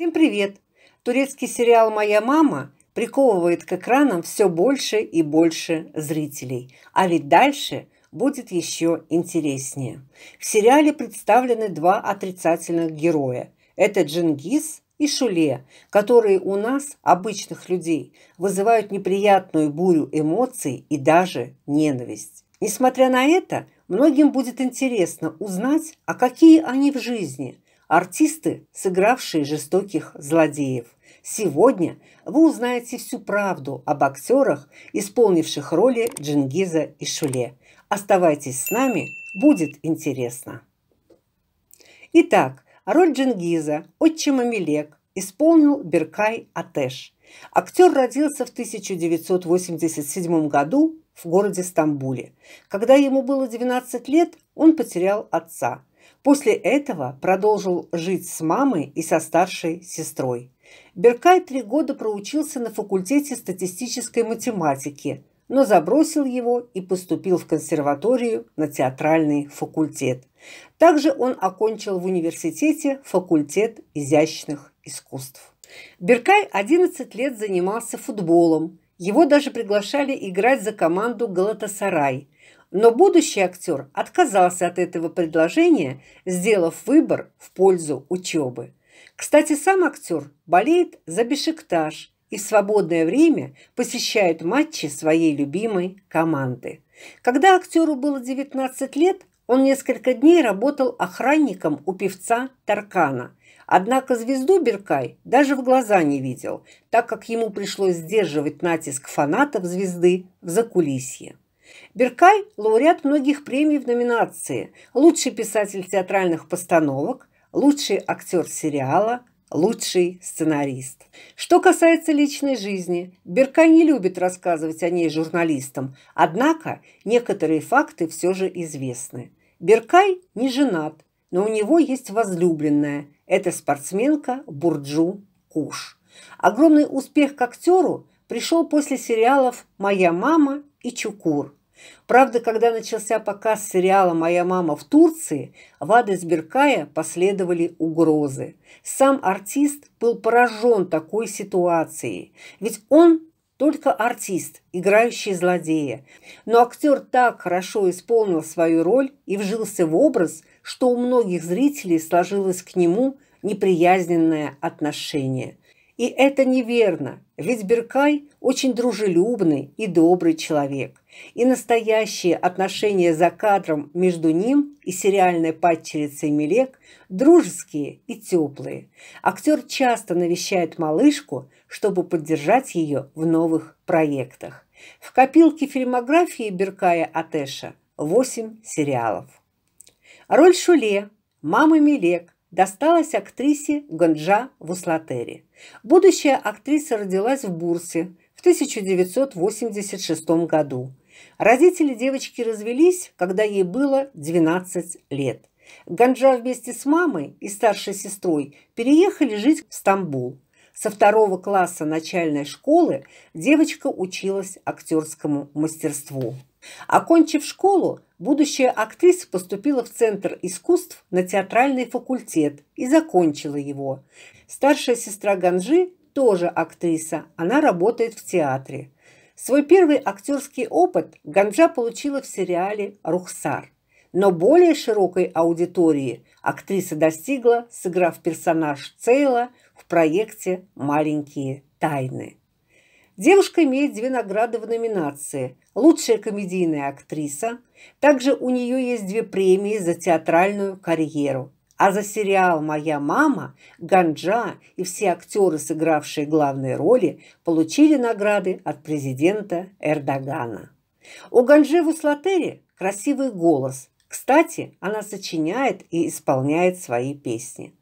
Всем привет! Турецкий сериал «Моя мама» приковывает к экранам все больше и больше зрителей. А ведь дальше будет еще интереснее. В сериале представлены два отрицательных героя. Это Джингис и Шуле, которые у нас, обычных людей, вызывают неприятную бурю эмоций и даже ненависть. Несмотря на это, многим будет интересно узнать, а какие они в жизни – артисты, сыгравшие жестоких злодеев. Сегодня вы узнаете всю правду об актерах, исполнивших роли Джингиза и Шуле. Оставайтесь с нами, будет интересно. Итак, роль Джингиза, отчима Мелек, исполнил Беркай Атеш. Актер родился в 1987 году в городе Стамбуле. Когда ему было 12 лет, он потерял отца – После этого продолжил жить с мамой и со старшей сестрой. Беркай три года проучился на факультете статистической математики, но забросил его и поступил в консерваторию на театральный факультет. Также он окончил в университете факультет изящных искусств. Беркай 11 лет занимался футболом. Его даже приглашали играть за команду «Галатасарай», но будущий актер отказался от этого предложения, сделав выбор в пользу учебы. Кстати, сам актер болеет за Бешикташ и в свободное время посещает матчи своей любимой команды. Когда актеру было 19 лет, он несколько дней работал охранником у певца Таркана. Однако звезду Беркай даже в глаза не видел, так как ему пришлось сдерживать натиск фанатов звезды в закулисье. Беркай – лауреат многих премий в номинации «Лучший писатель театральных постановок», «Лучший актер сериала», лучший сценарист. Что касается личной жизни, Беркай не любит рассказывать о ней журналистам, однако некоторые факты все же известны. Беркай не женат, но у него есть возлюбленная. Это спортсменка Бурджу Куш. Огромный успех к актеру пришел после сериалов «Моя мама» и «Чукур», Правда, когда начался показ сериала «Моя мама в Турции», в адрес Беркая последовали угрозы. Сам артист был поражен такой ситуацией, ведь он только артист, играющий злодея. Но актер так хорошо исполнил свою роль и вжился в образ, что у многих зрителей сложилось к нему неприязненное отношение. И это неверно, ведь Беркай очень дружелюбный и добрый человек. И настоящие отношения за кадром между ним и сериальной падчерицей Мелек дружеские и теплые. Актер часто навещает малышку, чтобы поддержать ее в новых проектах. В копилке фильмографии Беркая Атеша 8 сериалов. Роль Шуле, мамы Мелек – досталась актрисе Гонджа Вуслатери. Будущая актриса родилась в Бурсе в 1986 году. Родители девочки развелись, когда ей было 12 лет. Ганджа вместе с мамой и старшей сестрой переехали жить в Стамбул. Со второго класса начальной школы девочка училась актерскому мастерству. Окончив школу, Будущая актриса поступила в Центр искусств на театральный факультет и закончила его. Старшая сестра Ганжи тоже актриса, она работает в театре. Свой первый актерский опыт Ганжа получила в сериале «Рухсар». Но более широкой аудитории актриса достигла, сыграв персонаж Цейла в проекте «Маленькие тайны». Девушка имеет две награды в номинации «Лучшая комедийная актриса». Также у нее есть две премии за театральную карьеру. А за сериал «Моя мама» Ганджа и все актеры, сыгравшие главные роли, получили награды от президента Эрдогана. У Ганджи в Услатере красивый голос. Кстати, она сочиняет и исполняет свои песни.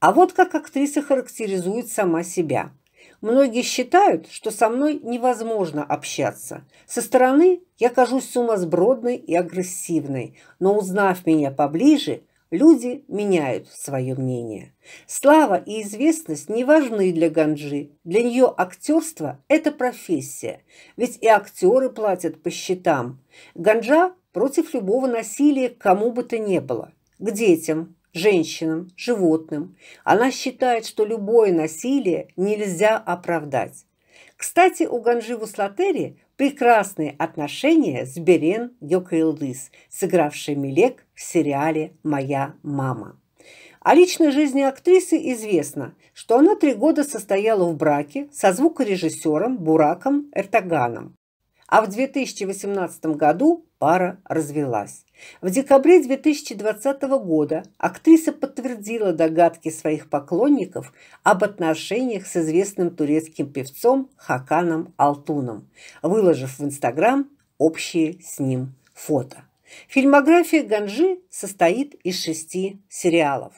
А вот как актриса характеризует сама себя – Многие считают, что со мной невозможно общаться. Со стороны я кажусь сумасбродной и агрессивной, но узнав меня поближе, люди меняют свое мнение. Слава и известность не важны для Ганджи. Для нее актерство – это профессия, ведь и актеры платят по счетам. Ганджа против любого насилия кому бы то ни было. К детям, женщинам, животным. Она считает, что любое насилие нельзя оправдать. Кстати, у Ганжи Вуслатери прекрасные отношения с Берен Йокаилдыс, сыгравшей Милек в сериале «Моя мама». О личной жизни актрисы известно, что она три года состояла в браке со звукорежиссером Бураком Эртаганом а в 2018 году пара развелась. В декабре 2020 года актриса подтвердила догадки своих поклонников об отношениях с известным турецким певцом Хаканом Алтуном, выложив в Инстаграм общие с ним фото. Фильмография Ганжи состоит из шести сериалов.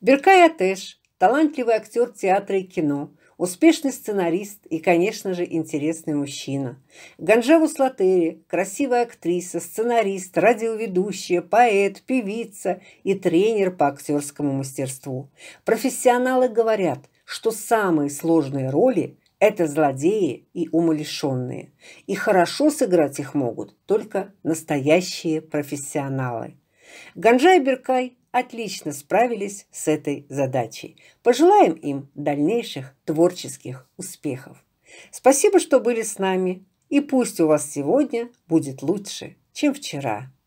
Беркай Атеш, талантливый актер театра и кино, успешный сценарист и, конечно же, интересный мужчина. Ганжеву Слотери, красивая актриса, сценарист, радиоведущая, поэт, певица и тренер по актерскому мастерству. Профессионалы говорят, что самые сложные роли – это злодеи и умалишенные. И хорошо сыграть их могут только настоящие профессионалы. Ганжай Беркай отлично справились с этой задачей. Пожелаем им дальнейших творческих успехов. Спасибо, что были с нами, и пусть у вас сегодня будет лучше, чем вчера.